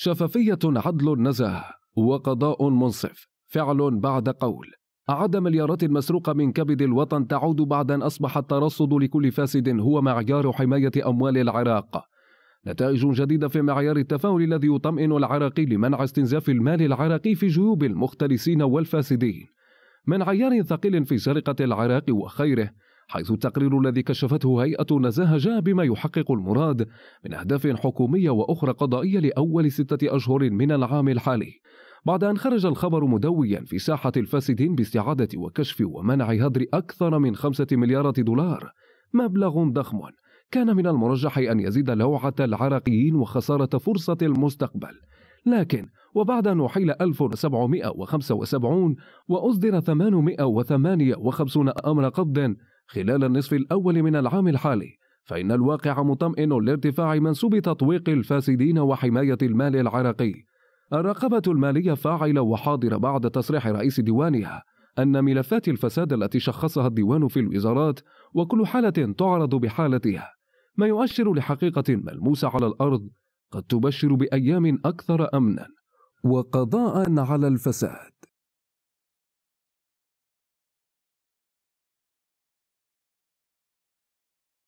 شفافية عدل نزاهة وقضاء منصف فعل بعد قول عدد مليارات مسروقة من كبد الوطن تعود بعد أن أصبح الترصد لكل فاسد هو معيار حماية أموال العراق نتائج جديدة في معيار التفاؤل الذي يطمئن العراقي لمنع استنزاف المال العراقي في جيوب المختلسين والفاسدين من عيار ثقيل في سرقة العراق وخيره حيث التقرير الذي كشفته هيئة نزاهة جاء بما يحقق المراد من أهداف حكومية وأخرى قضائية لأول ستة أشهر من العام الحالي بعد أن خرج الخبر مدويا في ساحة الفاسدين باستعادة وكشف ومنع هدر أكثر من خمسة مليارات دولار مبلغ ضخم كان من المرجح أن يزيد لوعة العراقيين وخسارة فرصة المستقبل لكن وبعد أن أحيل 1775 وأصدر 858 أمر قبض خلال النصف الأول من العام الحالي فإن الواقع مطمئن لارتفاع منسوب تطويق الفاسدين وحماية المال العراقي الرقابة المالية فاعلة وحاضرة بعد تصريح رئيس ديوانها أن ملفات الفساد التي شخصها الديوان في الوزارات وكل حالة تعرض بحالتها ما يؤشر لحقيقة ملموسة على الأرض قد تبشر بأيام أكثر أمنا وقضاء على الفساد